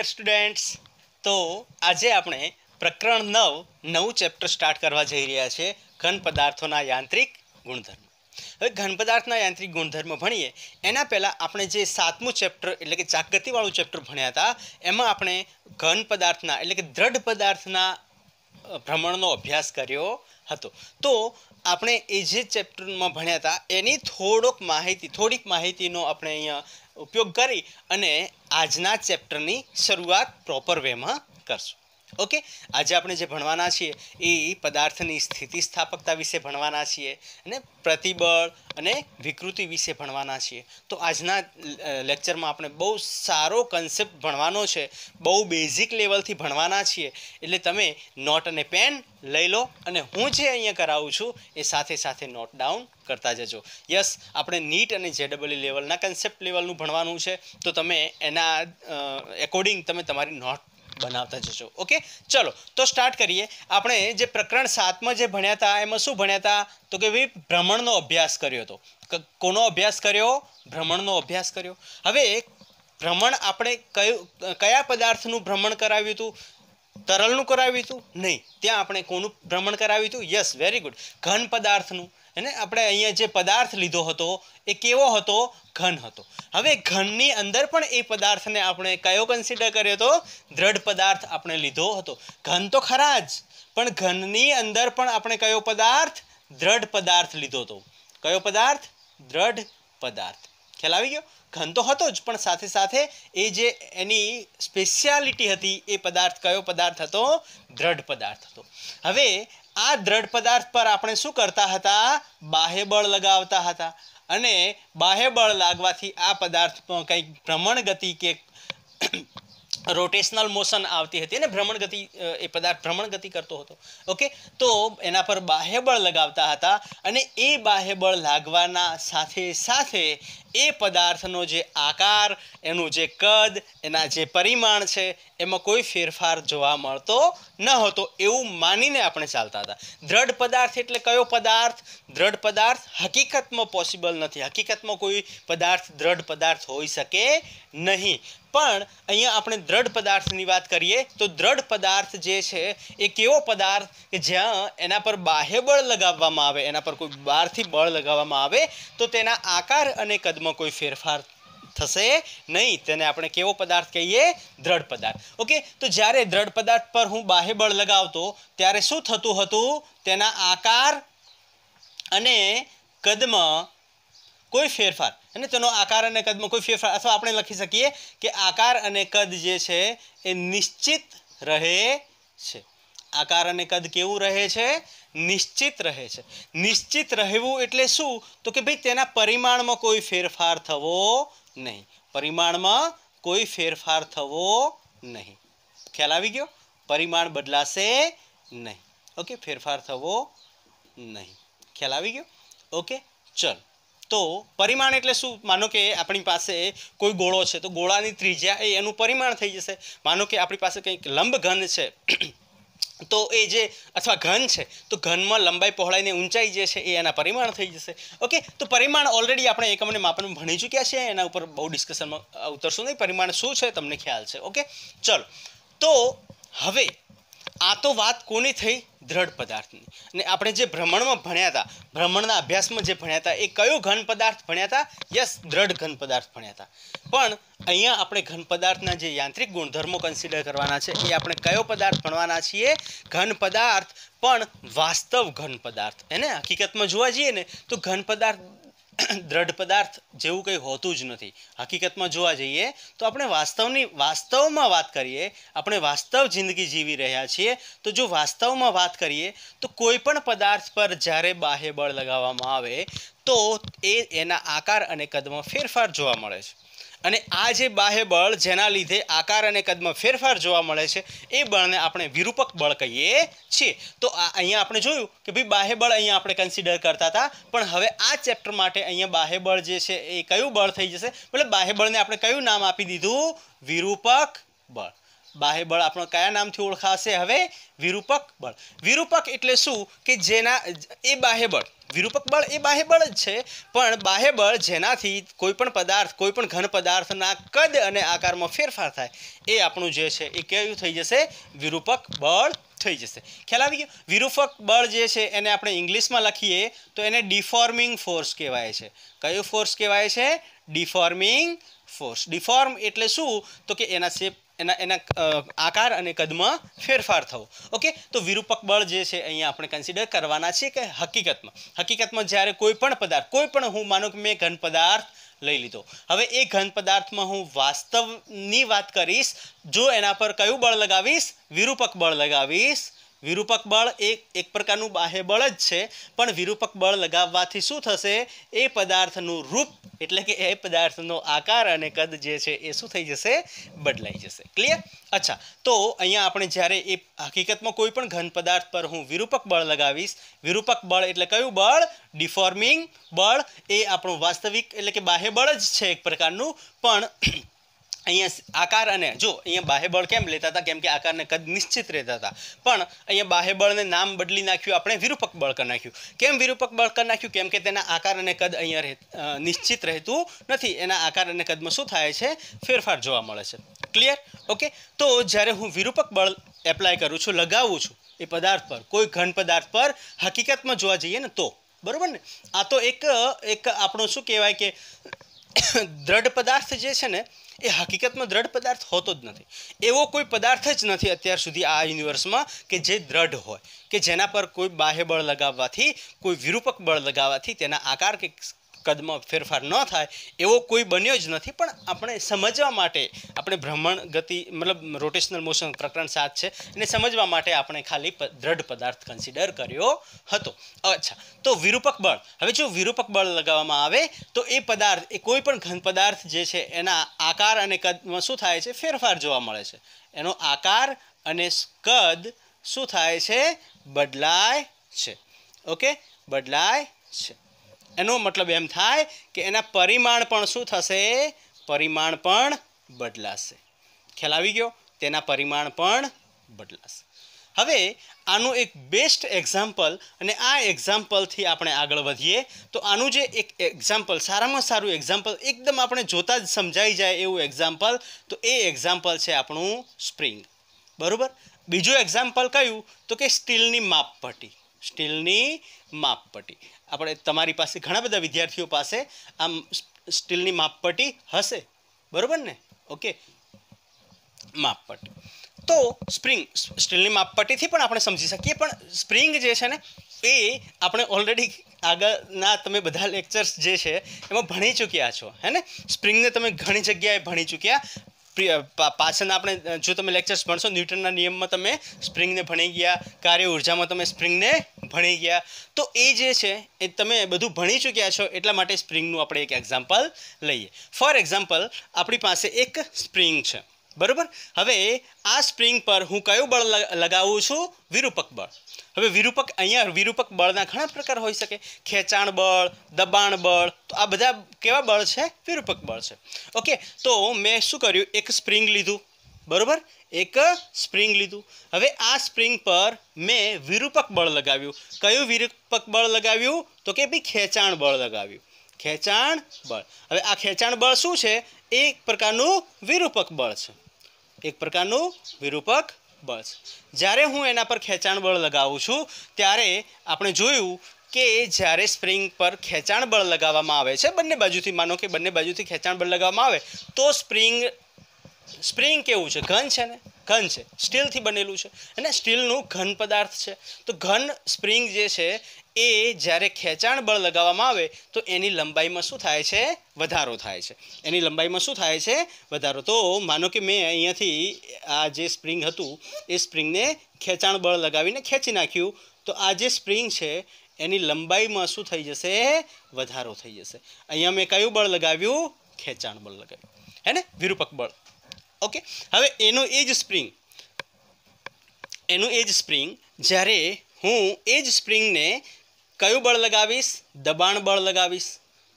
dear students તો આજે આપણે પ્રકરણ નવ નવું ચેપ્ટર સ્ટાર્ટ કરવા જઈ રહ્યા છે ઘન પદાર્થોના યાંત્રિક ગુણધર્મ હવે ઘન પદાર્થના યાંત્રિક ગુણધર્મ ભણીએ એના પહેલાં આપણે જે સાતમું ચેપ્ટર એટલે કે જાગૃતિવાળું ચેપ્ટર ભણ્યા હતા એમાં આપણે ઘન પદાર્થના એટલે કે દ્રઢ પદાર્થના ભ્રમણનો અભ્યાસ કર્યો હતો તો આપણે એ જે ચેપ્ટરમાં ભણ્યા હતા એની થોડોક માહિતી થોડીક માહિતીનો આપણે અહીંયા ઉપયોગ કરી અને આજના ચેપ્ટરની શરૂઆત પ્રોપર વેમાં કરશું ઓકે આજે આપણે જે ભણવાના છીએ એ પદાર્થની સ્થિતિસ્થાપકતા વિશે ભણવાના છીએ અને પ્રતિબળ અને વિકૃતિ વિશે ભણવાના છીએ તો આજના લેક્ચરમાં આપણે બહુ સારો કન્સેપ્ટ ભણવાનો છે બહુ બેઝિક લેવલથી ભણવાના છીએ એટલે તમે નોટ અને પેન લઈ લો અને હું જે અહીંયા કરાવું છું એ સાથે સાથે નોટ ડાઉન કરતા જજો યસ આપણે નીટ અને જેડબલઈ લેવલના કન્સેપ્ટ લેવલનું ભણવાનું છે તો તમે એના એકોર્ડિંગ તમે તમારી નોટ બનાવતા જજો ઓકે ચલો તો સ્ટાર્ટ કરીએ આપણે જે પ્રકરણ સાતમાં જે ભણ્યા હતા એમાં શું ભણ્યા હતા તો કે ભાઈ ભ્રમણનો અભ્યાસ કર્યો હતો કોનો અભ્યાસ કર્યો ભ્રમણનો અભ્યાસ કર્યો હવે ભ્રમણ આપણે કયું કયા પદાર્થનું ભ્રમણ કરાવ્યું હતું તરલનું કરાવ્યું હતું નહીં ત્યાં આપણે કોનું ભ્રમણ કરાવ્યું હતું યસ વેરી ગુડ ઘન પદાર્થનું અને આપણે અહીંયા જે પદાર્થ લીધો હતો એ કેવો હતો ઘન હતો હવે ઘનની અંદર પણ એ પદાર્થને આપણે કયો કન્સિડર કર્યો હતો દ્રઢ પદાર્થ આપણે લીધો હતો ઘન તો ખરા જ પણ ઘનની અંદર પણ આપણે કયો પદાર્થ દ્રઢ પદાર્થ લીધો હતો કયો પદાર્થ દ્રઢ પદાર્થ ખ્યાલ આવી ગયો ઘન તો હતો જ પણ સાથે સાથે એ જે એની સ્પેશિયાલિટી હતી એ પદાર્થ કયો પદાર્થ હતો દ્રઢ પદાર્થ હતો હવે આ દ્રઢ પદાર્થ પર આપણે શું કરતા હતા બાહ્ય બળ લગાવતા હતા અને બાહ્ય બળ લાગવાથી આ પદાર્થમાં કંઈક ભ્રમણ ગતિ કે રોટેશનલ મોશન આવતી હતી અને ભ્રમણ ગતિ એ પદાર્થ ભ્રમણ ગતિ કરતો હતો ઓકે તો એના પર બાહ્ય લગાવતા હતા અને એ બાહ્ય લાગવાના સાથે સાથે એ પદાર્થનો જે આકાર એનું જે કદ એના જે પરિમાણ છે એમાં કોઈ ફેરફાર જોવા મળતો ન હતો એવું માનીને આપણે ચાલતા હતા દ્રઢ પદાર્થ એટલે કયો પદાર્થ દ્રઢ પદાર્થ હકીકતમાં પોસિબલ નથી હકીકતમાં કોઈ પદાર્થ દ્રઢ પદાર્થ હોઈ શકે નહીં પણ અહીંયા આપણે દ્રઢ પદાર્થની વાત કરીએ તો દ્રઢ પદાર્થ જે છે એ કેવો પદાર્થ કે જ્યાં એના પર બાહ્ય બળ લગાવવામાં આવે એના પર કોઈ બહારથી બળ લગાવવામાં આવે તો તેના આકાર અને કદમાં કોઈ ફેરફાર થશે નહીં તેને આપણે કેવો પદાર્થ કહીએ દ્રઢ પદાર્થ ઓકે તો જ્યારે દ્રઢ પદાર્થ પર હું બાહ્ય બળ લગાવતો ત્યારે શું થતું હતું તેના આકાર અને કદમાં કોઈ ફેરફાર અને તેનો આકાર અને કદમાં કોઈ ફેરફાર અથવા આપણે લખી શકીએ કે આકાર અને કદ જે છે એ નિશ્ચિત રહે છે આકાર અને કદ કેવું રહે છે નિશ્ચિત રહે છે નિશ્ચિત રહેવું એટલે શું તો કે ભાઈ તેના પરિમાણમાં કોઈ ફેરફાર થવો નહીં પરિમાણમાં કોઈ ફેરફાર થવો નહીં ખ્યાલ આવી ગયો પરિમાણ બદલાશે નહીં ઓકે ફેરફાર થવો નહીં ખ્યાલ આવી ગયો ઓકે ચલ તો પરિમાણ એટલે શું માનો કે આપણી પાસે કોઈ ગોળો છે તો ગોળાની ત્રિજ્યા એ એનું પરિમાણ થઈ જશે માનો કે આપણી પાસે કંઈક લંબઘન છે તો એ જે અથવા ઘન છે તો ઘનમાં લંબાઈ પહોળાઈને ઊંચાઈ જે છે એ એના પરિમાણ થઈ જશે ઓકે તો પરિમાણ ઓલરેડી આપણે એકમને માપન ભણી ચૂક્યા છે એના ઉપર બહુ ડિસ્કશનમાં ઉતરશું નહીં પરિમાણ શું છે તમને ખ્યાલ છે ઓકે ચલો તો હવે આ તો વાત કોની થઈ દ્રઢ પદાર્થની અને આપણે જે ભ્રમણમાં ભણ્યા હતા ભ્રમણના અભ્યાસમાં જે ભણ્યા હતા એ કયો ઘન પદાર્થ ભણ્યા હતા યસ દ્રઢ ઘન પદાર્થ ભણ્યા હતા પણ અહીંયા આપણે ઘન પદાર્થના જે યાંત્રિક ગુણધર્મો કન્સિડર કરવાના છે એ આપણે કયો પદાર્થ ભણવાના છીએ ઘન પદાર્થ પણ વાસ્તવ ઘન પદાર્થ એને હકીકતમાં જોવા જઈએ ને તો ઘન પદાર્થ દ્રઢ પદાર્થ જેવું કંઈ હોતું જ નથી હકીકતમાં જોવા જઈએ તો આપણે વાસ્તવની વાસ્તવમાં વાત કરીએ આપણે વાસ્તવ જિંદગી જીવી રહ્યા છીએ તો જો વાસ્તવમાં વાત કરીએ તો કોઈ પણ પદાર્થ પર જ્યારે બાહ્ય બળ લગાવવામાં આવે તો એ એના આકાર અને કદમાં ફેરફાર જોવા મળે છે અને આ જે બાહ્ય બળ જેના લીધે આકાર અને કદમાં ફેરફાર જોવા મળે છે એ બળને આપણે વિરૂપક બળ કહીએ છીએ તો આ અહીંયા આપણે જોયું કે ભાઈ બાહ્ય બળ અહીંયા આપણે કન્સિડર કરતા હતા પણ હવે આ ચેપ્ટર માટે અહીંયા બાહ્ય બળ જે છે એ કયું બળ થઈ જશે મતલબ બાહ્ય બળને આપણે કયું નામ આપી દીધું વિરૂપક બળ બાહ્ય બળ આપણો કયા નામથી ઓળખાશે હવે વિરૂપક બળ વિરૂપક એટલે શું કે જેના એ બાહ્ય બળ વિરૂપક બળ એ બાહ્ય બળ જ છે પણ બાહ્ય બળ જેનાથી કોઈપણ પદાર્થ કોઈપણ ઘન પદાર્થના કદ અને આકારમાં ફેરફાર થાય એ આપણું જે છે એ કેવું થઈ જશે વિરૂપક બળ થઈ જશે ખ્યાલ આવી ગયો વિરૂપક બળ જે છે એને આપણે ઇંગ્લિશમાં લખીએ તો એને ડિફોર્મિંગ ફોર્સ કહેવાય છે કયું ફોર્સ કહેવાય છે ડિફોર્મિંગ ફોર્સ ડિફોર્મ એટલે શું તો કે એના શેપ એના એના આકાર અને કદમાં ફેરફાર થવો ઓકે તો વિરૂપક બળ જે છે અહીંયા આપણે કન્સિડર કરવાના છીએ કે હકીકતમાં હકીકતમાં જ્યારે કોઈ પણ પદાર્થ કોઈ પણ હું માનું કે મેં ઘન પદાર્થ લઈ લીધો હવે એ ઘન પદાર્થમાં હું વાસ્તવની વાત કરીશ જો એના પર કયું બળ લગાવીશ વિરૂપક બળ લગાવીશ વિરૂપક બળ એક એક પ્રકારનું બાહ્ય બળ જ છે પણ વિરૂપક બળ લગાવવાથી શું થશે એ પદાર્થનું રૂપ એટલે કે એ પદાર્થનો આકાર અને કદ જે છે એ શું થઈ જશે બદલાઈ જશે ક્લિયર અચ્છા તો અહીંયા આપણે જ્યારે એ હકીકતમાં કોઈ પણ ઘન પદાર્થ પર હું વિરૂપક બળ લગાવીશ વિરૂપક બળ એટલે કયું બળ ડિફોર્મિંગ બળ એ આપણું વાસ્તવિક એટલે કે બાહ્ય બળ જ છે એક પ્રકારનું પણ અહીંયા આકાર અને જો અહીંયા બાહેબળ કેમ લેતા હતા કેમ કે આકારને કદ નિશ્ચિત રહેતા હતા પણ અહીંયા બાહેબળને નામ બદલી નાખ્યું આપણે વિરૂપક બળ કરી નાખ્યું કેમ વિરૂપક બળ કરી નાખ્યું કેમ કે તેના આકાર અને કદ અહીંયા રહે નિશ્ચિત રહેતું નથી એના આકાર અને કદમાં શું થાય છે ફેરફાર જોવા મળે છે ક્લિયર ઓકે તો જ્યારે હું વિરૂપક બળ એપ્લાય કરું છું લગાવું છું એ પદાર્થ પર કોઈ ઘન પદાર્થ પર હકીકતમાં જોવા જઈએ ને તો બરાબર ને આ તો એક એક આપણું શું કહેવાય કે દ્રઢ પદાર્થ જે છે ને એ હકીકતમાં દ્રઢ પદાર્થ હોતો જ નથી એવો કોઈ પદાર્થ જ નથી અત્યાર સુધી આ યુનિવર્સમાં કે જે દ્રઢ હોય કે જેના પર કોઈ બાહ્ય બળ લગાવવાથી કોઈ વિરૂપક બળ લગાવવાથી તેના આકાર કે કદમાં ફેરફાર ન થાય એવો કોઈ બન્યો જ નથી પણ આપણે સમજવા માટે આપણે ભ્રમણ ગતિ મતલબ રોટેશનલ મોશન પ્રકરણ સાત છે એને સમજવા માટે આપણે ખાલી દ્રઢ પદાર્થ કન્સિડર કર્યો હતો અચ્છા તો વિરૂપક બળ હવે જો વિરૂપક બળ લગાવવામાં આવે તો એ પદાર્થ એ કોઈ પણ ઘન પદાર્થ જે છે એના આકાર અને કદમાં શું થાય છે ફેરફાર જોવા મળે છે એનો આકાર અને કદ શું થાય છે બદલાય છે ઓકે બદલાય છે એનો મતલબ એમ થાય કે એના પરિમાણ પણ શું થશે પરિમાણ પણ બદલાશે ખ્યાલ આવી ગયો તેના પરિમાણ પણ બદલાશે હવે આનું એક બેસ્ટ એક્ઝામ્પલ અને આ એક્ઝામ્પલથી આપણે આગળ વધીએ તો આનું જે એક એક્ઝામ્પલ સારામાં સારું એક્ઝામ્પલ એકદમ આપણે જોતાં જ સમજાઈ જાય એવું એક્ઝામ્પલ તો એ એક્ઝામ્પલ છે આપણું સ્પ્રિંગ બરાબર બીજું એક્ઝામ્પલ કયું તો કે સ્ટીલની માપપટ્ટી સ્ટીલની માપપટ્ટી આપણે તમારી પાસે ઘણા બધા વિદ્યાર્થીઓ પાસે આમ સ્ટીલની માપપટ્ટી હશે બરાબર ને ઓકે માપપટ્ટી તો સ્પ્રિંગ સ્ટીલની માપપટ્ટીથી પણ આપણે સમજી શકીએ પણ સ્પ્રિંગ જે છે ને એ આપણે ઓલરેડી આગળના તમે બધા લેક્ચર્સ જે છે એમાં ભણી ચૂક્યા છો હે ને સ્પ્રિંગને તમે ઘણી જગ્યાએ ભણી ચૂક્યા પાછળના આપણે જો તમે લેક્ચર્સ ભણશો ન્યૂટનના નિયમમાં તમે સ્પ્રિંગને ભણી ગયા કાર્ય ઉર્જામાં તમે સ્પ્રિંગને ભણી ગયા તો એ જે છે એ તમે બધું ભણી ચૂક્યા છો એટલા માટે સ્પ્રિંગનું આપણે એક એક્ઝામ્પલ લઈએ ફોર એક્ઝામ્પલ આપણી પાસે એક સ્પ્રિંગ છે બરાબર હવે આ સ્પ્રિંગ પર હું કયું બળ લગાવું છું વિરૂપક બળ હવે વિરૂપક અહીંયા વિરૂપક બળના ઘણા પ્રકાર હોઈ શકે ખેંચાણ બળ દબાણ બળ તો આ બધા કેવા બળ છે વિરૂપક બળ છે ઓકે તો મેં શું કર્યું એક સ્પ્રિંગ લીધું બરાબર એક સ્પ્રિંગ લીધું હવે આ સ્પ્રિંગ પર મેં વિરૂપક બળ લગાવ્યું કયું વિરૂપક બળ લગાવ્યું તો કે ભાઈ ખેંચાણ બળ લગાવ્યું ખેંચાણ બળ હવે આ ખેંચાણ બળ શું છે એક પ્રકારનું વિરૂપક બળ છે એક પ્રકારનું વિરૂપક બળ છે જ્યારે હું એના પર ખેંચાણ બળ લગાવું છું ત્યારે આપણે જોયું કે જ્યારે સ્પ્રિંગ પર ખેંચાણ બળ લગાવવામાં આવે છે બંને બાજુથી માનો કે બંને બાજુથી ખેંચાણ બળ લગાવવામાં આવે તો સ્પ્રિંગ સ્પ્રિંગ કેવું છે ઘન છે ને ઘન છે સ્ટીલથી બનેલું છે અને સ્ટીલનું ઘન પદાર્થ છે તો ઘન સ્પ્રિંગ જે છે એ જ્યારે ખેંચાણ બળ લગાવવામાં આવે તો એની લંબાઈમાં શું થાય છે વધારો થાય છે એની લંબાઈમાં શું થાય છે વધારો તો માનો કે મેં અહીંયાથી આ જે સ્પ્રિંગ હતું એ સ્પ્રિંગને ખેંચાણ બળ લગાવીને ખેંચી નાખ્યું તો આ જે સ્પ્રિંગ છે એની લંબાઈમાં શું થઈ જશે વધારો થઈ જશે અહીંયા મેં કયું બળ લગાવ્યું ખેંચાણ બળ લગાવ્યું હે ને વિરૂપક બળ ઓકે હવે એનો એ જ સ્પ્રિંગ એનું એ જ સ્પ્રિંગ જ્યારે હું એ જ સ્પ્રિંગને કયું બળ લગાવીશ દબાણ બળ લગાવીશ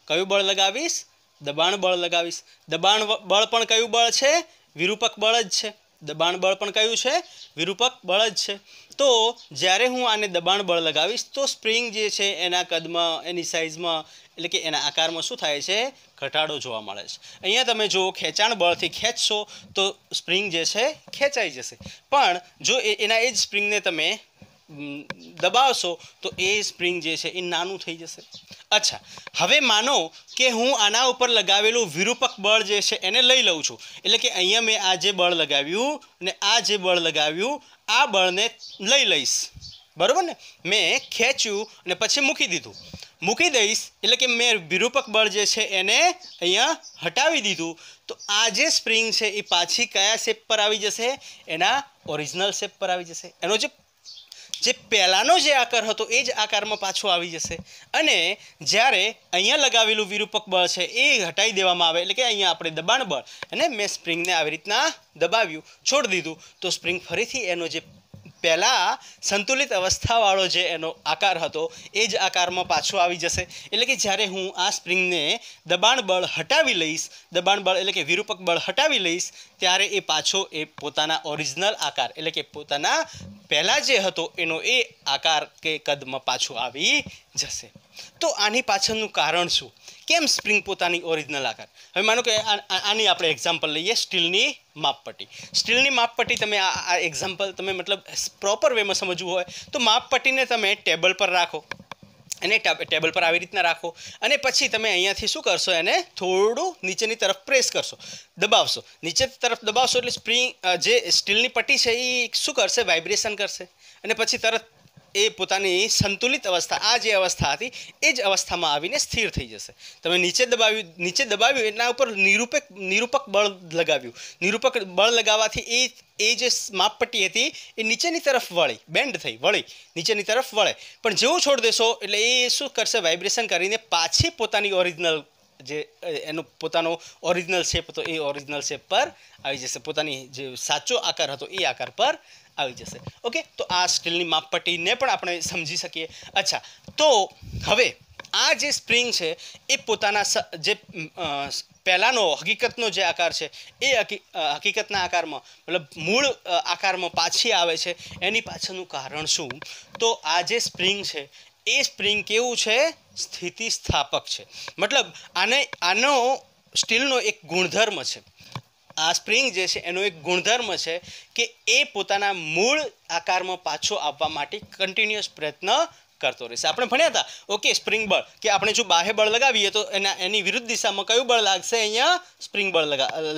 કયું બળ લગાવીશ દબાણ બળ લગાવીશ દબાણ બળ પણ કયું બળ છે વિરૂપક બળ જ છે દબાણ બળ પણ કયું છે વિરૂપક બળ જ છે તો જ્યારે હું આને દબાણ બળ લગાવીશ તો સ્પ્રિંગ જે છે એના કદમાં એની સાઇઝમાં એટલે કે એના આકારમાં શું થાય છે ઘટાડો જોવા મળે છે અહીંયા તમે જો ખેંચાણ બળથી ખેંચશો તો સ્પ્રિંગ જે છે ખેંચાઈ જશે પણ જો એના એ જ સ્પ્રિંગને તમે દબાવશો તો એ સ્પ્રિંગ જે છે એ નાનું થઈ જશે અચ્છા હવે માનો કે હું આના ઉપર લગાવેલું વિરૂપક બળ જે છે એને લઈ લઉં છું એટલે કે અહીંયા મેં આ જે બળ લગાવ્યું ને આ જે બળ લગાવ્યું આ બળને લઈ લઈશ બરાબર ને મેં ખેંચ્યું અને પછી મૂકી દીધું મૂકી દઈશ એટલે કે મેં વિરૂપક બળ જે છે એને અહીંયા હટાવી દીધું તો આ જે સ્પ્રિંગ છે એ પાછી કયા શેપ પર આવી જશે એના ઓરિજિનલ શેપ પર આવી જશે એનો જે જે પહેલાંનો જે આકાર હતો એ જ આકારમાં પાછો આવી જશે અને જ્યારે અહીંયા લગાવેલું વિરૂપક બળ છે એ હટાવી દેવામાં આવે એટલે કે અહીંયા આપણે દબાણ બળ અને મેં સ્પ્રિંગને આવી રીતના દબાવ્યું છોડી દીધું તો સ્પ્રિંગ ફરીથી એનો જે પહેલાં સંતુલિત અવસ્થાવાળો જે એનો આકાર હતો એ જ આકારમાં પાછો આવી જશે એટલે કે જ્યારે હું આ સ્પ્રિંગને દબાણ બળ હટાવી લઈશ દબાણ બળ એટલે કે વિરૂપક બળ હટાવી લઈશ ત્યારે એ પાછો એ પોતાના ઓરિજિનલ આકાર એટલે કે પોતાના પહેલાં જે હતો એનો એ આકાર કે કદમાં પાછો આવી જશે તો આની પાછળનું કારણ શું કેમ સ્પ્રિંગ પોતાની ઓરિજિનલ આકાર હવે માનો કે આની આપણે એક્ઝામ્પલ લઈએ સ્ટીલની માપપટ્ટી સ્ટીલની માપપટ્ટી તમે આ એક્ઝામ્પલ તમે મતલબ પ્રોપર વેમાં સમજવું હોય તો માપપટ્ટીને તમે ટેબલ પર રાખો એને ટેબલ પર આવી રીતના રાખો અને પછી તમે અહીંયાથી શું કરશો એને થોડું નીચેની તરફ પ્રેસ કરશો દબાવશો નીચે તરફ દબાવશો એટલે સ્પ્રિંગ જે સ્ટીલની પટ્ટી છે એ શું કરશે વાઇબ્રેશન કરશે અને પછી તરત એ પોતાની સંતુલિત અવસ્થા આ જે અવસ્થા હતી એ જ અવસ્થામાં આવીને સ્થિર થઈ જશે તમે નીચે દબાવ્યું નીચે દબાવ્યું એના ઉપર નિરૂપક નિરૂપક બળ લગાવ્યું નિરૂપક બળ લગાવવાથી એ એ જે માપપટ્ટી હતી એ નીચેની તરફ વળી બેન્ડ થઈ વળી નીચેની તરફ વળે પણ જેવું છોડ દેશો એટલે એ શું કરશે વાઇબ્રેશન કરીને પાછી પોતાની ઓરિજિનલ જે એનો પોતાનો ઓરિજિનલ શેપ હતો એ ઓરિજિનલ શેપ પર આવી જશે પોતાની જે સાચો આકાર હતો એ આકાર પર આવી જશે ઓકે તો આ સ્ટીલની માપપટ્ટીને પણ આપણે સમજી શકીએ અચ્છા તો હવે આ જે સ્પ્રિંગ છે એ પોતાના જે પહેલાંનો હકીકતનો જે આકાર છે એ હકીકતના આકારમાં મતલબ મૂળ આકારમાં પાછી આવે છે એની પાછળનું કારણ શું તો આ જે સ્પ્રિંગ છે એ સ્પ્રિંગ કેવું છે સ્થિતિસ્થાપક છે મતલબ આને આનો સ્ટીલનો એક ગુણધર્મ છે આ સ્પ્રિંગ જે છે એનો એક ગુણધર્મ છે કે એ પોતાના મૂળ આકારમાં પાછો આપવા માટે કન્ટિન્યુઅસ પ્રયત્ન કરતો રહેશે આપણે ભણ્યા હતા ઓકે સ્પ્રિંગ બળ કે આપણે જો બાહે બળ લગાવીએ તો એના એની વિરુદ્ધ દિશામાં કયું બળ લાગશે અહીંયા સ્પ્રિંગ બળ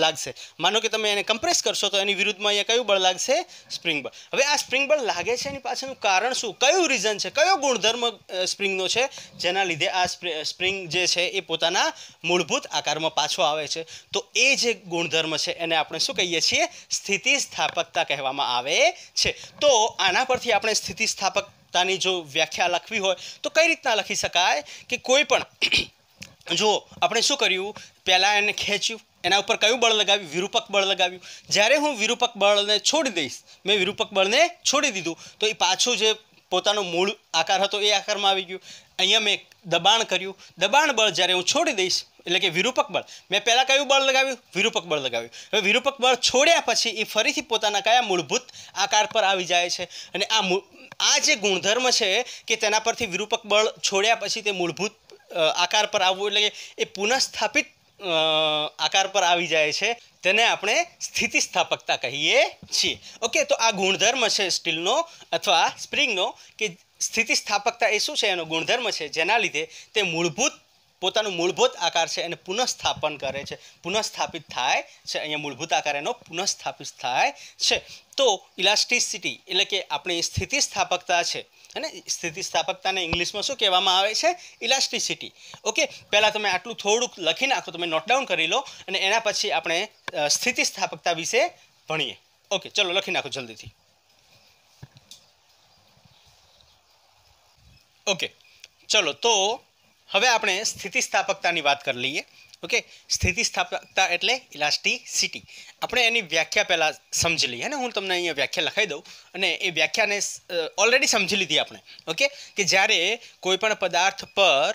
લાગશે માનો કે તમે એને કમ્પ્રેસ કરશો તો એની વિરુદ્ધમાં અહીંયા કયું બળ લાગશે સ્પ્રિંગ બળ હવે આ સ્પ્રિંગ બળ લાગે છે એની પાછળનું કારણ શું કયું રીઝન છે કયો ગુણધર્મ સ્પ્રિંગનો છે જેના લીધે આ સ્પ્રિંગ જે છે એ પોતાના મૂળભૂત આકારમાં પાછો આવે છે તો એ જે ગુણધર્મ છે એને આપણે શું કહીએ છીએ સ્થિતિસ્થાપકતા કહેવામાં આવે છે તો આના પરથી આપણે સ્થિતિસ્થાપક પોતાની જો વ્યાખ્યા લખવી હોય તો કઈ રીતના લખી શકાય કે કોઈ પણ જો આપણે શું કર્યું પહેલાં એને ખેંચ્યું એના ઉપર કયું બળ લગાવ્યું વિરૂપક બળ લગાવ્યું જ્યારે હું વિરૂપક બળને છોડી દઈશ મેં વિરૂપક બળને છોડી દીધું તો એ પાછું જે પોતાનો મૂળ આકાર હતો એ આકારમાં આવી ગયો અહીંયા મેં દબાણ કર્યું દબાણ બળ જ્યારે હું છોડી દઈશ એટલે કે વિરૂપક બળ મેં પહેલાં કયું બળ લગાવ્યું વિરૂપક બળ લગાવ્યું હવે વિરૂપક બળ છોડ્યા પછી એ ફરીથી પોતાના કયા મૂળભૂત આકાર પર આવી જાય છે અને આ આ જે ગુણધર્મ છે કે તેના પરથી વિરૂપક બળ છોડ્યા પછી તે મૂળભૂત આકાર પર આવવું એટલે એ પુનઃસ્થાપિત આકાર પર આવી જાય છે તેને આપણે સ્થિતિસ્થાપકતા કહીએ છીએ ઓકે તો આ ગુણધર્મ છે સ્ટીલનો અથવા સ્પ્રિંગનો કે સ્થિતિસ્થાપકતા એ શું છે એનો ગુણધર્મ છે જેના લીધે તે મૂળભૂત પોતાનું મૂળભૂત આકાર છે એને પુનઃસ્થાપન કરે છે પુનઃસ્થાપિત થાય છે અહીંયા મૂળભૂત આકાર એનો પુનઃસ્થાપિત થાય છે તો ઇલાસ્ટિસિટી એટલે કે આપણી સ્થિતિસ્થાપકતા છે અને સ્થિતિસ્થાપકતાને ઇંગ્લિશમાં શું કહેવામાં આવે છે ઇલાસ્ટિસિટી ઓકે પહેલાં તમે આટલું થોડુંક લખી નાખો તમે નોટ ડાઉન કરી લો અને એના પછી આપણે સ્થિતિસ્થાપકતા વિશે ભણીએ ઓકે ચલો લખી નાખો જલ્દીથી ઓકે ચલો તો હવે આપણે સ્થિતિસ્થાપકતાની વાત કરી લઈએ ઓકે સ્થિતિસ્થાપકતા એટલે ઇલાસ્ટિસિટી આપણે એની વ્યાખ્યા પહેલાં સમજી લઈએ ને હું તમને અહીંયા વ્યાખ્યા લખાઈ દઉં અને એ વ્યાખ્યાને ઓલરેડી સમજી લીધી આપણે ઓકે કે જ્યારે કોઈપણ પદાર્થ પર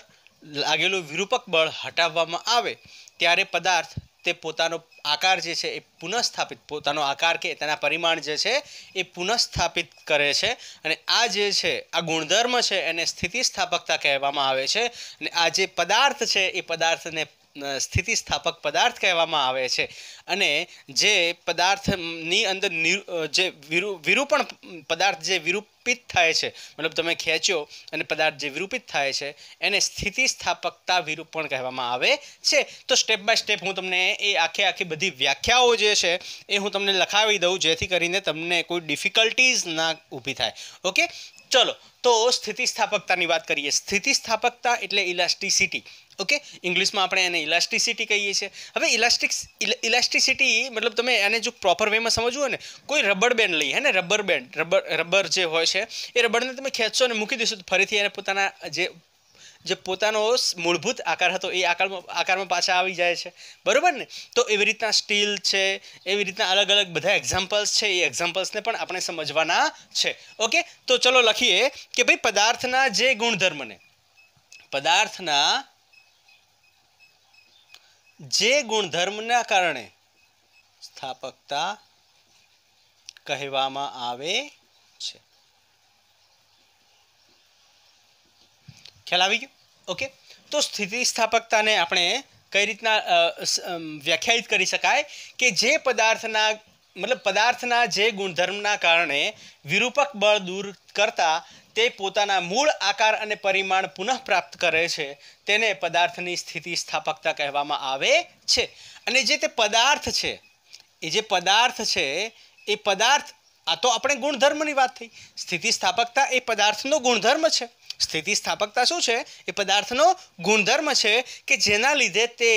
લાગેલું વિરૂપક બળ હટાવવામાં આવે ત્યારે પદાર્થ તે પોતાનો આકાર જે છે એ પુનઃસ્થાપિત પોતાનો આકાર કે તેના પરિમાણ જે છે એ પુનઃસ્થાપિત કરે છે અને આ જે છે આ ગુણધર્મ છે એને સ્થિતિસ્થાપકતા કહેવામાં આવે છે અને આ જે પદાર્થ છે એ પદાર્થને સ્થિતિસ્થાપક પદાર્થ કહેવામાં આવે છે અને જે પદાર્થની અંદર જે વિરૂ વિરૂપણ પદાર્થ જે વિરૂપ વિરૂપિત થાય છે મતલબ તમે ખેંચ્યો અને પદાર્થ જે વિરૂપિત થાય છે એને સ્થિતિસ્થાપકતા વિરૂપણ કહેવામાં આવે છે તો સ્ટેપ બાય સ્ટેપ હું તમને એ આખે આખી બધી વ્યાખ્યાઓ જે છે એ હું તમને લખાવી દઉં જેથી કરીને તમને કોઈ ડિફિકલ્ટીઝ ના ઊભી થાય ઓકે ચલો તો સ્થિતિસ્થાપકતાની વાત કરીએ સ્થિતિસ્થાપકતા એટલે ઇલાસ્ટિસિટી ઓકે ઇંગ્લિશમાં આપણે એને ઇલાસ્ટિસિટી કહીએ છીએ હવે ઇલાસ્ટિક ઇલાસ્ટિસિટી મતલબ તમે એને જો પ્રોપર વેમાં સમજવું હોય ને કોઈ રબર બેન્ડ લઈએ ને રબર બેન્ડ રબર રબર જે હોય છે એ રબરને તમે ખેંચશો અને મૂકી દેશો તો ફરીથી એને પોતાના જે જે પોતાનો મૂળભૂત આકાર હતો એ આકારમાં આકારમાં પાછા આવી જાય છે બરાબર ને તો એવી રીતના સ્ટીલ છે એવી રીતના અલગ અલગ બધા એક્ઝામ્પલ્સ છે એ એક્ઝામ્પલ્સને પણ આપણે સમજવાના છે ઓકે તો ચલો લખીએ કે ભાઈ પદાર્થના જે ગુણધર્મને પદાર્થના જે ગુણધર્મના કારણે સ્થાપકતા કહેવામાં આવે છે ખ્યાલ આવી ગયો ઓકે તો સ્થિતિસ્થાપકતાને આપણે કઈ રીતના વ્યાખ્યાયિત કરી શકાય કે જે પદાર્થના મતલબ પદાર્થના જે ગુણધર્મના કારણે વિરૂપક બળ દૂર કરતાં તે પોતાના મૂળ આકાર અને પરિમાણ પુનઃપ્રાપ્ત કરે છે તેને પદાર્થની સ્થિતિ સ્થાપકતા કહેવામાં આવે છે અને જે તે પદાર્થ છે એ જે પદાર્થ છે એ પદાર્થ આ તો આપણે ગુણધર્મની વાત થઈ સ્થિતિ સ્થાપકતા એ પદાર્થનો ગુણધર્મ છે સ્થિતિ સ્થાપકતા શું છે એ પદાર્થનો ગુણધર્મ છે કે જેના લીધે તે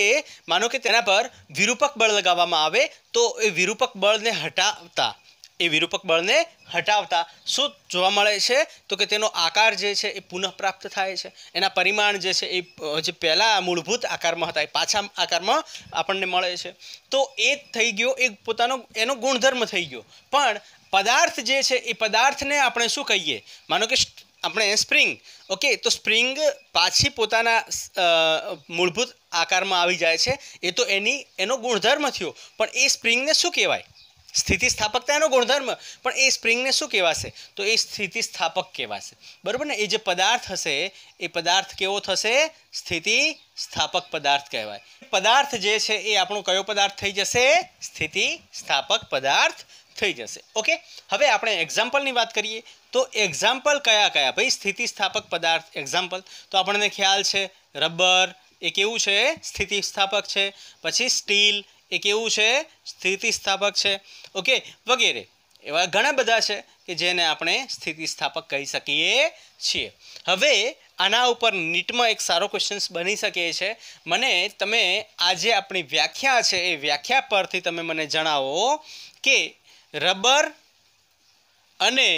માનો કે તેના પર વિરૂપક બળ લગાવવામાં આવે તો એ વિરૂપક બળને હટાવતા એ વિરૂપક બળને હટાવતા શું જોવા મળે છે તો કે તેનો આકાર જે છે એ પુનઃપ્રાપ્ત થાય છે એના પરિમાણ જે છે એ જે પહેલાં મૂળભૂત આકારમાં હતા એ પાછા આકારમાં આપણને મળે છે તો એ થઈ ગયો એ પોતાનો એનો ગુણધર્મ થઈ ગયો પણ પદાર્થ જે છે એ પદાર્થને આપણે શું કહીએ માનો કે આપણે સ્પ્રિંગ ઓકે તો સ્પ્રિંગ પાછી પોતાના મૂળભૂત આકારમાં આવી જાય છે એ તો એની એનો ગુણધર્મ થયો પણ એ સ્પ્રિંગને શું કહેવાય સ્થિતિસ્થાપકતા એનો ગુણધર્મ પણ એ સ્પ્રિંગને શું કહેવાશે તો એ સ્થિતિસ્થાપક કહેવાશે બરાબર ને એ જે પદાર્થ હશે એ પદાર્થ કેવો થશે સ્થિતિ સ્થાપક પદાર્થ કહેવાય પદાર્થ જે છે એ આપણો કયો પદાર્થ થઈ જશે સ્થિતિ સ્થાપક પદાર્થ થઈ જશે ઓકે હવે આપણે એક્ઝામ્પલની વાત કરીએ તો એક્ઝામ્પલ કયા કયા ભાઈ સ્થિતિસ્થાપક પદાર્થ એક્ઝામ્પલ તો આપણને ખ્યાલ છે રબર એ કેવું છે સ્થિતિસ્થાપક છે પછી સ્ટીલ એ કેવું છે સ્થિતિસ્થાપક છે ઓકે વગેરે એવા ઘણા બધા છે કે જેને આપણે સ્થિતિસ્થાપક કહી શકીએ છીએ હવે આના ઉપર નીટમાં એક સારો ક્વેશ્ચન્સ બની શકે છે મને તમે આજે આપણી વ્યાખ્યા છે એ વ્યાખ્યા પરથી તમે મને જણાવો કે રબર અને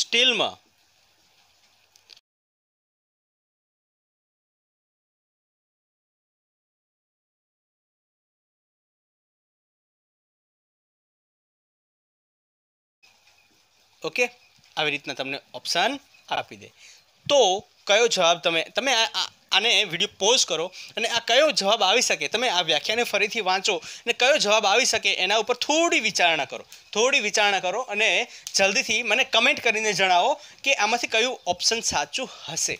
સ્ટીલમાં ઓકે આવી રીતના તમને ઓપ્શન આપી દે તો કયો જવાબ તમે તમે આને વિડીયો પોઝ કરો અને આ કયો જવાબ આવી શકે તમે આ વ્યાખ્યાને ફરીથી વાંચો અને કયો જવાબ આવી શકે એના ઉપર થોડી વિચારણા કરો થોડી વિચારણા કરો અને જલ્દીથી મને કમેન્ટ કરીને જણાવો કે આમાંથી કયું ઓપ્શન સાચું હશે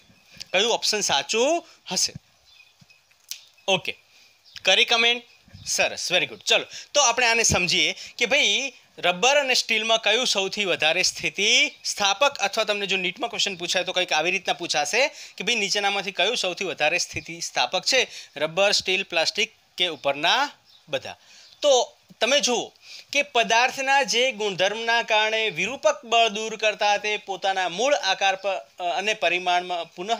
કયું ઓપ્શન સાચું હશે ઓકે કરી કમેન્ટ સરસ વેરી ગુડ ચલો તો આપણે આને સમજીએ કે ભાઈ રબર અને સ્ટીલમાં કયું સૌથી વધારે સ્થિતિ સ્થાપક અથવા તમને જો નીટમાં ક્વેશ્ચન પૂછાય તો કંઈક આવી રીતના પૂછાશે કે ભાઈ નીચેનામાંથી કયું સૌથી વધારે સ્થિતિ સ્થાપક છે રબર સ્ટીલ પ્લાસ્ટિક કે ઉપરના બધા તો તમે જુઓ કે પદાર્થના જે ગુણધર્મના કારણે વિરૂપક બળ દૂર કરતા તે પોતાના મૂળ આકાર પર અને પરિમાણમાં પુનઃ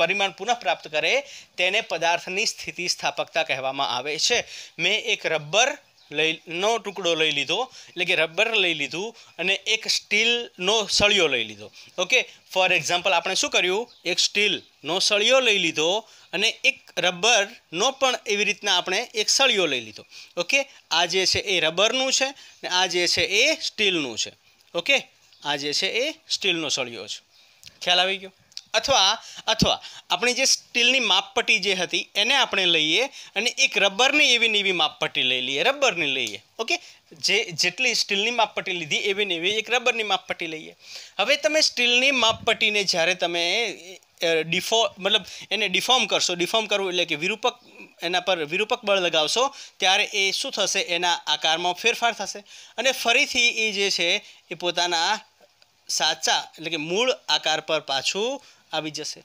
પરિમાણ પુનઃપ્રાપ્ત કરે તેને પદાર્થની સ્થિતિ સ્થાપકતા કહેવામાં આવે છે મેં એક રબર લઈનો ટુકડો લઈ લીધો એટલે કે રબર લઈ લીધું અને એક સ્ટીલનો સળિયો લઈ લીધો ઓકે ફોર એક્ઝામ્પલ આપણે શું કર્યું એક સ્ટીલનો સળિયો લઈ લીધો અને એક રબરનો પણ એવી રીતના આપણે એક સળિયો લઈ લીધો ઓકે આ જે છે એ રબરનું છે ને આ જે છે એ સ્ટીલનું છે ઓકે આ જે છે એ સ્ટીલનો સળિયો છે ખ્યાલ આવી ગયો અથવા અથવા આપણી જે સ્ટીલની માપપટ્ટી જે હતી એને આપણે લઈએ અને એક રબરની એવી નેવી માપપટ્ટી લઈ લઈએ રબરની લઈએ ઓકે જે જેટલી સ્ટીલની માપપટ્ટી લીધી એવી નેવી એક રબરની માપપટ્ટી લઈએ હવે તમે સ્ટીલની માપપટ્ટીને જ્યારે તમે ડિફો મતલબ એને ડિફોર્મ કરશો ડિફોર્મ કરવું એટલે કે વિરૂપક એના પર વિરૂપક બળ લગાવશો ત્યારે એ શું થશે એના આકારમાં ફેરફાર થશે અને ફરીથી એ જે છે એ પોતાના સાચા એટલે કે મૂળ આકાર પર પાછું આવી જશે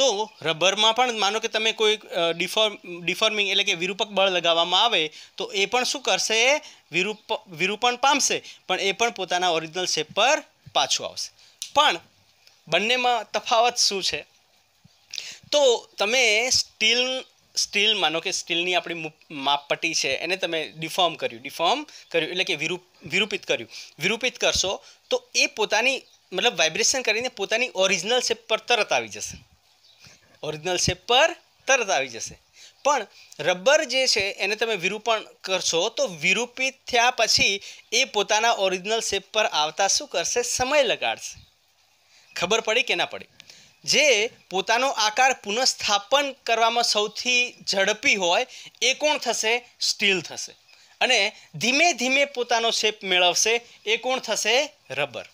તો રબરમાં પણ માનો કે તમે કોઈ ડિફોર્મ ડિફોર્મિંગ એટલે કે વિરૂપક બળ લગાવવામાં આવે તો એ પણ શું કરશે વિરૂપ વિરૂપણ પામશે પણ એ પણ પોતાના ઓરિજિનલ શેપ પર પાછું આવશે પણ બંનેમાં તફાવત શું છે તો તમે સ્ટીલ સ્ટીલ માનો કે સ્ટીલની આપણી માપપટ્ટી છે એને તમે ડિફોર્મ કર્યું ડિફોર્મ કર્યું એટલે કે વિરૂપ વિરૂપિત કર્યું વિરૂપિત કરશો તો એ પોતાની મતલબ વાઇબ્રેશન કરીને પોતાની ઓરિજિનલ શેપ પર તરત આવી જશે ઓરિજિનલ શેપ પર તરત આવી જશે પણ રબર જે છે એને તમે વિરૂપણ કરશો તો વિરૂપિત થયા પછી એ પોતાના ઓરિજિનલ શેપ પર આવતા શું કરશે સમય લગાડશે ખબર પડી કે ના પડી જે પોતાનો આકાર પુનઃસ્થાપન કરવામાં સૌથી ઝડપી હોય એ કોણ થશે સ્ટીલ થશે અને ધીમે ધીમે પોતાનો શેપ મેળવશે એ કોણ થશે રબર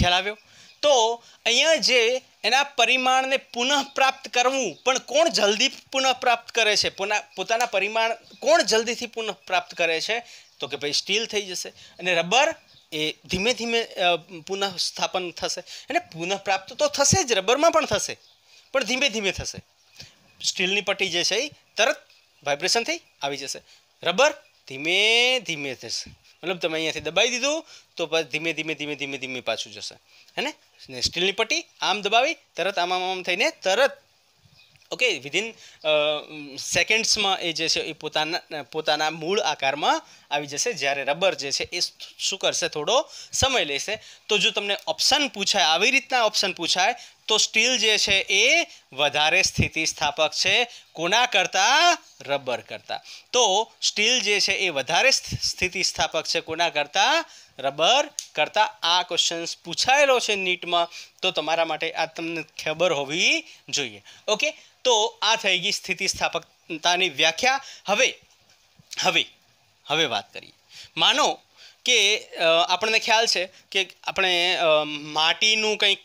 ખ્યાલ આવ્યો તો અહીંયા જે એના પરિમાણને પુનઃપ્રાપ્ત કરવું પણ કોણ જલ્દી પુનઃપ્રાપ્ત કરે છે પુનઃ પોતાના પરિમાણ કોણ જલ્દીથી પુનઃપ્રાપ્ત કરે છે તો કે ભાઈ સ્ટીલ થઈ જશે અને રબર એ ધીમે ધીમે પુનઃસ્થાપન થશે અને પુનઃપ્રાપ્ત તો થશે જ રબરમાં પણ થશે પણ ધીમે ધીમે થશે સ્ટીલની પટ્ટી જે છે એ તરત વાઇબ્રેશન થઈ આવી જશે રબર ધીમે ધીમે થશે મતલબ તમે અહીંયાથી દબાવી દીધું તો ધીમે ધીમે ધીમે ધીમે ધીમે પાછું જશે હે ને સ્ટીલની પટ્ટી આમ દબાવી તરત આમ આમ થઈને તરત ઓકે વિધિન સેકન્ડ્સમાં એ જે છે એ પોતાના પોતાના મૂળ આકારમાં આવી જશે જ્યારે રબર જે છે એ શું કરશે થોડો સમય લેશે તો જો તમને ઓપ્શન પૂછાય આવી રીતના ઓપ્શન પૂછાય તો સ્ટીલ જે છે એ વધારે સ્થિતિસ્થાપક છે કોના કરતાં રબર કરતાં તો સ્ટીલ જે છે એ વધારે સ્થિતિસ્થાપક છે કોના કરતાં રબર કરતાં આ ક્વેશ્ચન્સ પૂછાયેલો છે નીટમાં તો તમારા માટે આ તમને ખબર હોવી જોઈએ ઓકે તો આ થઈ ગઈ સ્થિતિસ્થાપકતાની વ્યાખ્યા હવે હવે હવે વાત કરીએ માનો કે આપણને ખ્યાલ છે કે આપણે માટીનું કંઈક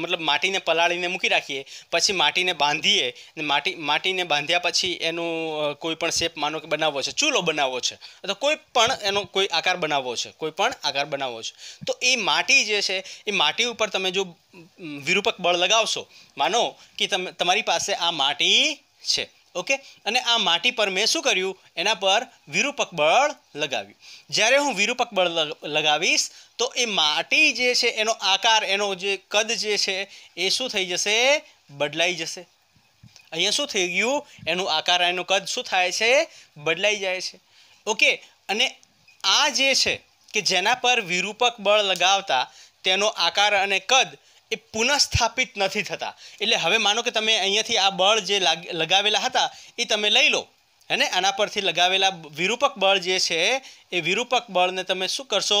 મતલબ માટીને પલાળીને મૂકી રાખીએ પછી માટીને બાંધીએ ને માટી માટીને બાંધ્યા પછી એનું કોઈ પણ શેપ માનો કે બનાવવો છે ચૂલો બનાવવો છે અથવા કોઈ પણ એનો કોઈ આકાર બનાવવો છે કોઈ પણ આકાર બનાવવો છે તો એ માટી જે છે એ માટી ઉપર તમે જો વિરૂપક બળ લગાવશો માનો કે તમે તમારી પાસે આ માટી છે ઓકે અને આ માટી પર મેં શું કર્યું એના પર વિરૂપક બળ લગાવ્યું જ્યારે હું વિરૂપક બળ લગાવીશ તો એ માટી જે છે એનો આકાર એનો જે કદ જે છે એ શું થઈ જશે બદલાઈ જશે અહીંયા શું થઈ ગયું એનું આકાર એનું કદ શું થાય છે બદલાઈ જાય છે ઓકે અને આ જે છે કે જેના પર વિરૂપક બળ લગાવતા તેનો આકાર અને કદ એ પુનઃસ્થાપિત નથી થતા એટલે હવે માનો કે તમે અહીંયાથી આ બળ જે લગાવેલા હતા એ તમે લઈ લો અને આના પરથી લગાવેલા વિરૂપક બળ જે છે એ વિરૂપક બળને તમે શું કરશો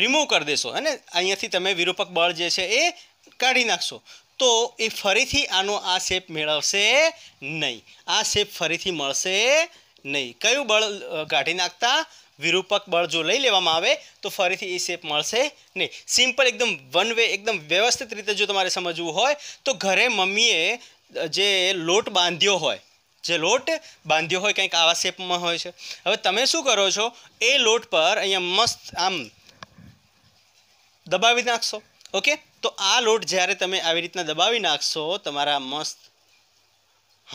રિમૂવ કરી દેશો અને અહીંયાથી તમે વિરૂપક બળ જે છે એ કાઢી નાખશો તો એ ફરીથી આનો આ શેપ મેળવશે નહીં આ શેપ ફરીથી મળશે નહીં કયું બળ કાઢી નાખતા વિરૂપક બળ જો લઈ લેવામાં આવે તો ફરીથી એ શેપ મળશે નહીં સિમ્પલ એકદમ વન વે એકદમ વ્યવસ્થિત રીતે જો તમારે સમજવું હોય તો ઘરે મમ્મીએ જે લોટ બાંધ્યો હોય જે લોટ બાંધ્યો હોય કંઈક આવા શેપમાં હોય છે હવે તમે શું કરો છો એ લોટ પર અહીંયા મસ્ત આમ દબાવી નાખશો ઓકે તો આ લોટ જ્યારે તમે આવી રીતના દબાવી નાખશો તમારા મસ્ત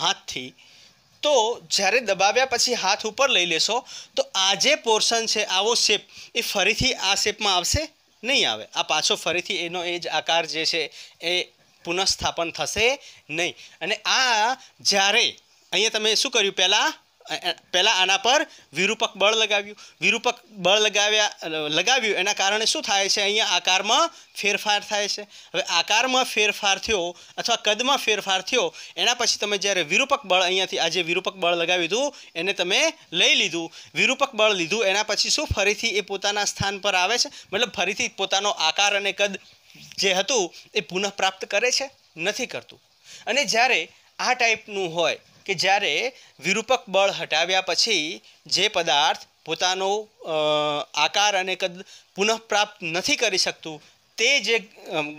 હાથથી તો જ્યારે દબાવ્યા પછી હાથ ઉપર લઈ લેશો તો આ જે પોર્શન છે આવો શેપ એ ફરીથી આ શેપમાં આવશે નહીં આવે આ પાછો ફરીથી એનો એ જ આકાર જે છે એ પુનઃસ્થાપન થશે નહીં અને આ જ્યારે અહીંયા તમે શું કર્યું પહેલાં પહેલાં આના પર વિરૂપક બળ લગાવ્યું વિરૂપક બળ લગાવ્યા લગાવ્યું એના કારણે શું થાય છે અહીંયા આકારમાં ફેરફાર થાય છે હવે આકારમાં ફેરફાર થયો અથવા કદમાં ફેરફાર થયો એના પછી તમે જ્યારે વિરૂપક બળ અહીંયાથી આ જે વિરૂપક બળ લગાવ્યું હતું એને તમે લઈ લીધું વિરૂપક બળ લીધું એના પછી શું ફરીથી એ પોતાના સ્થાન પર આવે છે મતલબ ફરીથી પોતાનો આકાર અને કદ જે હતું એ પુનઃપ્રાપ્ત કરે છે નથી કરતું અને જ્યારે આ ટાઈપનું હોય કે જ્યારે વિરૂપક બળ હટાવ્યા પછી જે પદાર્થ પોતાનો આકાર અને કદ પુનઃપ્રાપ્ત નથી કરી શકતું તે જે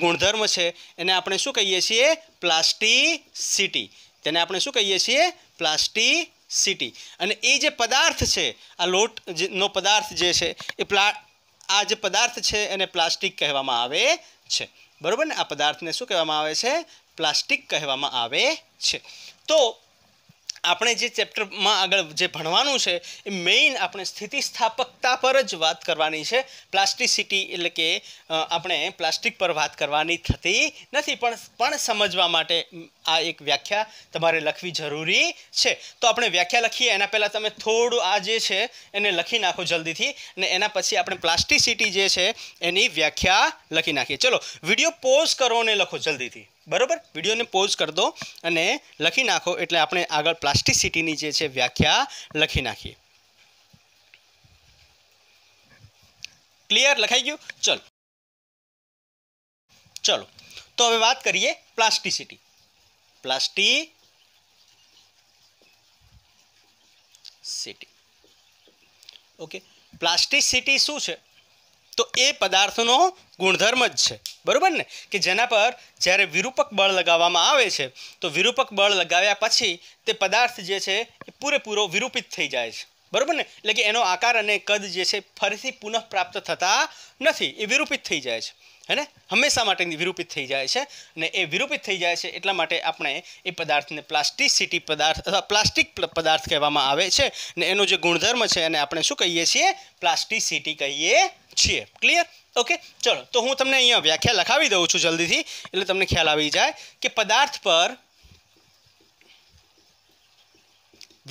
ગુણધર્મ છે એને આપણે શું કહીએ છીએ પ્લાસ્ટિસિટી તેને આપણે શું કહીએ છીએ પ્લાસ્ટિસિટી અને એ જે પદાર્થ છે આ લોટનો પદાર્થ જે છે એ પ્લા આ જે પદાર્થ છે એને પ્લાસ્ટિક કહેવામાં આવે છે બરાબર ને આ પદાર્થને શું કહેવામાં આવે છે પ્લાસ્ટિક કહેવામાં આવે છે તો આપણે જે ચેપ્ટરમાં આગળ જે ભણવાનું છે એ મેઇન આપણે સ્થિતિસ્થાપકતા પર જ વાત કરવાની છે પ્લાસ્ટિસિટી એટલે કે આપણે પ્લાસ્ટિક પર વાત કરવાની થતી નથી પણ પણ સમજવા માટે આ એક વ્યાખ્યા તમારે લખવી જરૂરી છે તો આપણે વ્યાખ્યા લખીએ એના પહેલાં તમે થોડું આ જે છે એને લખી નાખો જલ્દીથી અને એના પછી આપણે પ્લાસ્ટિસિટી જે છે એની વ્યાખ્યા લખી નાખીએ ચલો વિડીયો પોઝ કરો અને લખો જલ્દીથી બરોબર વિડીયોને પોઝ કરી દો અને લખી નાખો એટલે આપણે આગળ પ્લાસ્ટિસિટીની જે છે વ્યાખ્યા લખી નાખીએ ક્લિયર લખાઈ ગયું ચલો ચલો તો હવે વાત કરીએ plasticity plasticity okay plasticity શું છે તો એ પદાર્થનો ગુણધર્મ જ છે બરાબર ને કે જેના પર જ્યારે વિરૂપક બળ લગાવવામાં આવે છે તો વિરૂપક બળ લગાવ્યા પછી તે પદાર્થ જે છે એ પૂરેપૂરો વિરૂપિત થઈ જાય છે બરાબર ને એટલે કે એનો આકાર અને કદ જે છે ફરીથી પુનઃપ્રાપ્ત થતા નથી એ વિરૂપિત થઈ જાય છે હેને હંમેશા માટે વિરૂપિત થઈ જાય છે ને એ વિરૂપિત થઈ જાય છે એટલા માટે આપણે એ પદાર્થને પ્લાસ્ટિસિટી પદાર્થ અથવા પ્લાસ્ટિક પદાર્થ કહેવામાં આવે છે ને એનો જે ગુણધર્મ છે એને આપણે શું કહીએ છીએ પ્લાસ્ટિસિટી કહીએ છીએ ક્લિયર ઓકે ચલો તો હું તમને અહીંયા વ્યાખ્યા લખાવી દઉં છું જલ્દીથી એટલે તમને ખ્યાલ આવી જાય કે પદાર્થ પર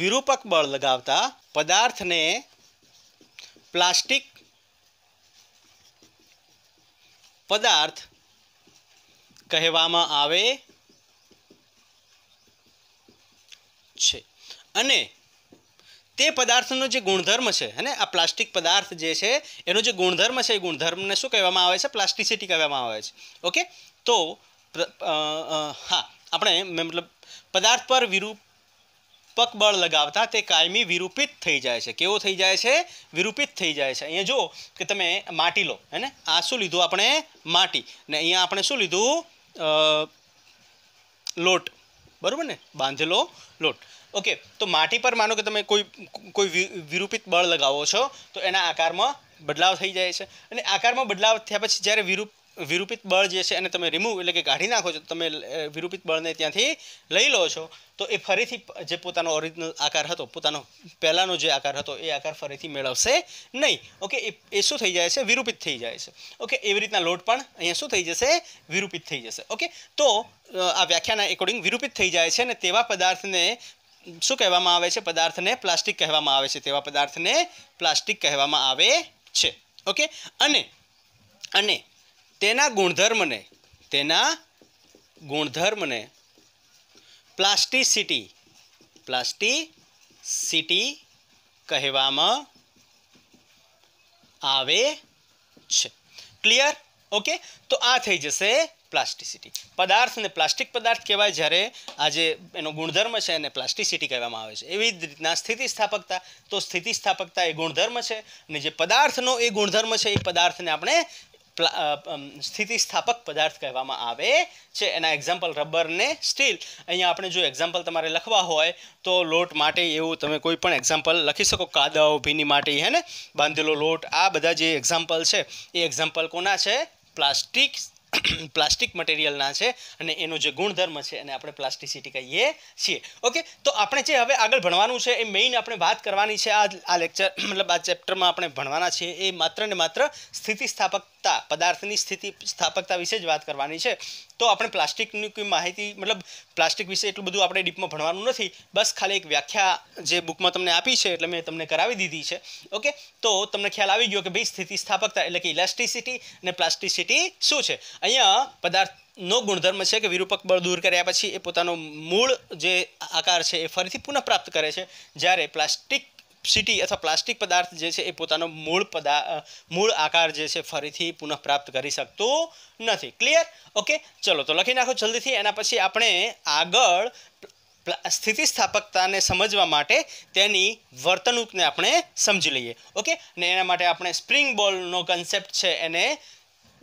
વિરૂપક બળ લગાવતા પદાર્થને પ્લાસ્ટિક પદાર્થ કહેવામાં આવે છે અને તે પદાર્થનો જે ગુણધર્મ છે અને આ પ્લાસ્ટિક પદાર્થ જે છે એનો જે ગુણધર્મ છે એ ગુણધર્મને શું કહેવામાં આવે છે પ્લાસ્ટિસિટી કહેવામાં આવે છે ઓકે તો હા આપણે મેં મતલબ પદાર્થ પર વિરૂપ સ્પક બળ લગાવતા તે કાયમી વિરૂપિત થઈ જાય છે કેવો થઈ જાય છે વિરૂપિત થઈ જાય છે અહીંયા જો કે તમે માટી લો હે આ શું લીધું આપણે માટી ને અહીંયા આપણે શું લીધું લોટ બરાબર ને બાંધેલો લોટ ઓકે તો માટી પર માનો કે તમે કોઈ કોઈ વિરૂપિત બળ લગાવો છો તો એના આકારમાં બદલાવ થઈ જાય છે અને આકારમાં બદલાવ થયા પછી જ્યારે વિરૂપ વિરૂપિત બળ જે છે એને તમે રિમૂવ એટલે કે કાઢી નાખો છો તમે વિરૂપિત બળને ત્યાંથી લઈ લો છો તો એ ફરીથી જે પોતાનો ઓરિજિનલ આકાર હતો પોતાનો પહેલાંનો જે આકાર હતો એ આકાર ફરીથી મેળવશે નહીં ઓકે એ શું થઈ જાય છે વિરૂપિત થઈ જાય છે ઓકે એવી રીતના લોટ પણ અહીંયા શું થઈ જશે વિરૂપિત થઈ જશે ઓકે તો આ વ્યાખ્યાના એકોર્ડિંગ વિરૂપિત થઈ જાય છે અને તેવા પદાર્થને શું કહેવામાં આવે છે પદાર્થને પ્લાસ્ટિક કહેવામાં આવે છે તેવા પદાર્થને પ્લાસ્ટિક કહેવામાં આવે છે ઓકે અને અને તેના ગુણધર્મને તેના ગુણધર્મને પ્લાસ્ટિસિટી પ્લાસ્ટિસિટી કહેવામાં આવે છે ક્લિયર ઓકે તો આ થઈ જશે પ્લાસ્ટિસિટી પદાર્થને પ્લાસ્ટિક પદાર્થ કહેવાય જ્યારે આજે એનો ગુણધર્મ છે એને પ્લાસ્ટિસિટી કહેવામાં આવે છે એવી જ રીતના સ્થિતિસ્થાપકતા તો સ્થિતિસ્થાપકતા એ ગુણધર્મ છે અને જે પદાર્થનો એ ગુણધર્મ છે એ પદાર્થને આપણે સ્થિતિસ્થાપક પદાર્થ કહેવામાં આવે છે એના એક્ઝામ્પલ રબર ને સ્ટીલ અહીંયા આપણે જો એક્ઝામ્પલ તમારે લખવા હોય તો લોટ માટે એવું તમે કોઈ પણ એક્ઝામ્પલ લખી શકો કાદવ ભીની માટી હે ને બાંધેલો લોટ આ બધા જે એક્ઝામ્પલ છે એ એક્ઝામ્પલ કોના છે પ્લાસ્ટિક પ્લાસ્ટિક મટીરિયલના છે અને એનો જે ગુણધર્મ છે એને આપણે પ્લાસ્ટિસિટી કહીએ છીએ ઓકે તો આપણે જે હવે આગળ ભણવાનું છે એ મેઇન આપણે વાત કરવાની છે આ આ લેક્ચર મતલબ આ ચેપ્ટરમાં આપણે ભણવાના છીએ એ માત્ર ને માત્ર સ્થિતિસ્થાપક સ્થાપકતા પદાર્થની સ્થિતિ સ્થાપકતા વિશે જ વાત કરવાની છે તો આપણે પ્લાસ્ટિકની કોઈ માહિતી મતલબ પ્લાસ્ટિક વિશે એટલું બધું આપણે ડીપમાં ભણવાનું નથી બસ ખાલી એક વ્યાખ્યા જે બુકમાં તમને આપી છે એટલે મેં તમને કરાવી દીધી છે ઓકે તો તમને ખ્યાલ આવી ગયો કે ભાઈ સ્થિતિ સ્થાપકતા એટલે કે ઇલાસ્ટિસિટી અને પ્લાસ્ટિસિટી શું છે અહીંયા પદાર્થ નો ગુણધર્મ છે કે વિરૂપક બળ દૂર કર્યા પછી એ પોતાનો મૂળ જે આકાર છે એ ફરીથી પુનઃપ્રાપ્ત કરે છે જ્યારે પ્લાસ્ટિક સિટી અથવા પ્લાસ્ટિક પદાર્થ જે છે એ પોતાનો મૂળ પદા મૂળ આકાર જે છે ફરીથી પુનઃપ્રાપ્ત કરી શકતો નથી ક્લિયર ઓકે ચલો તો લખી નાખો જલ્દીથી એના પછી આપણે આગળ સ્થિતિસ્થાપકતાને સમજવા માટે તેની વર્તણૂકને આપણે સમજી લઈએ ઓકે અને એના માટે આપણે સ્પ્રિંગ બોલનો કન્સેપ્ટ છે એને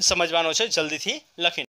સમજવાનો છે જલ્દીથી લખી